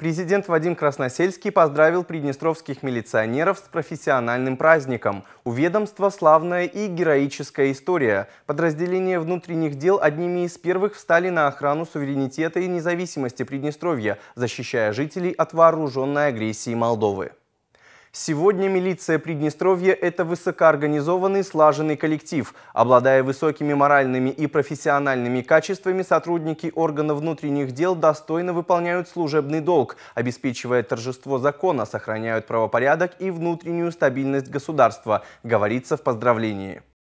Президент Вадим Красносельский поздравил приднестровских милиционеров с профессиональным праздником. У ведомства славная и героическая история. Подразделения внутренних дел одними из первых встали на охрану суверенитета и независимости Приднестровья, защищая жителей от вооруженной агрессии Молдовы. Сегодня милиция Приднестровья – это высокоорганизованный слаженный коллектив. Обладая высокими моральными и профессиональными качествами, сотрудники органов внутренних дел достойно выполняют служебный долг, обеспечивая торжество закона, сохраняют правопорядок и внутреннюю стабильность государства, говорится в поздравлении.